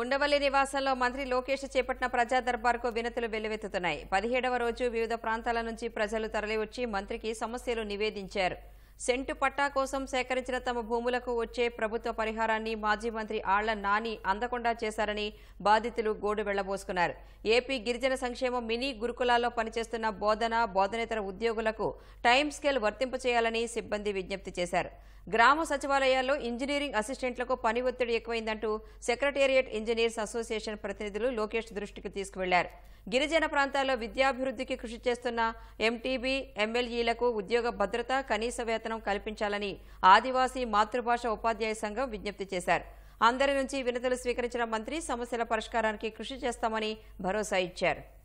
ఉండవల్లి నివాసంలో మంత్రి లోకేష్ చేపట్టిన ప్రజా దర్బార్కు వినతులు వెల్లువెత్తుతున్నాయి పదిహేడవ రోజు వివిధ ప్రాంతాల నుంచి ప్రజలు తరలివచ్చి మంత్రికి సమస్యలు నివేదించారు సెంటు పట్టా కోసం సేకరించిన తమ భూములకు వచ్చే ప్రభుత్వ పరిహారాన్ని మాజీ మంత్రి ఆళ్ల నాని అందకుండా చేశారని బాధితులు గోడు వెళ్లబోసుకున్నారు ఏపీ గిరిజన సంక్షేమ మినీ గురుకులాల్లో పనిచేస్తున్న బోధన బోధనేతర ఉద్యోగులకు టైం స్కేల్ వర్తింపు చేయాలని సిబ్బంది విజ్ఞప్తి చేశారు గ్రామ సచివాలయాల్లో ఇంజనీరింగ్ అసిస్టెంట్లకు పని ఒత్తిడి ఎక్కువైందంటూ సెక్రటేరియట్ ఇంజనీర్స్ అసోసియేషన్ ప్రతినిధులు లోకేష్ దృష్టికి తీసుకువెళ్లారు గిరిజన ప్రాంతాల్లో విద్యాభివృద్ధికి కృషి చేస్తున్న ఎంటీబీ ఎమ్మెల్యేలకు ఉద్యోగ భద్రత కనీస వేతనం వేతనం కల్పించాలని ఆదివాసీ మాతృభాష ఉపాధ్యాయ సంఘం విజ్ఞప్తి చేశారు అందరి నుంచి వినతులు స్వీకరించిన మంత్రి సమస్యల పరిష్కారానికి కృషి చేస్తామని భరోసా ఇచ్చారు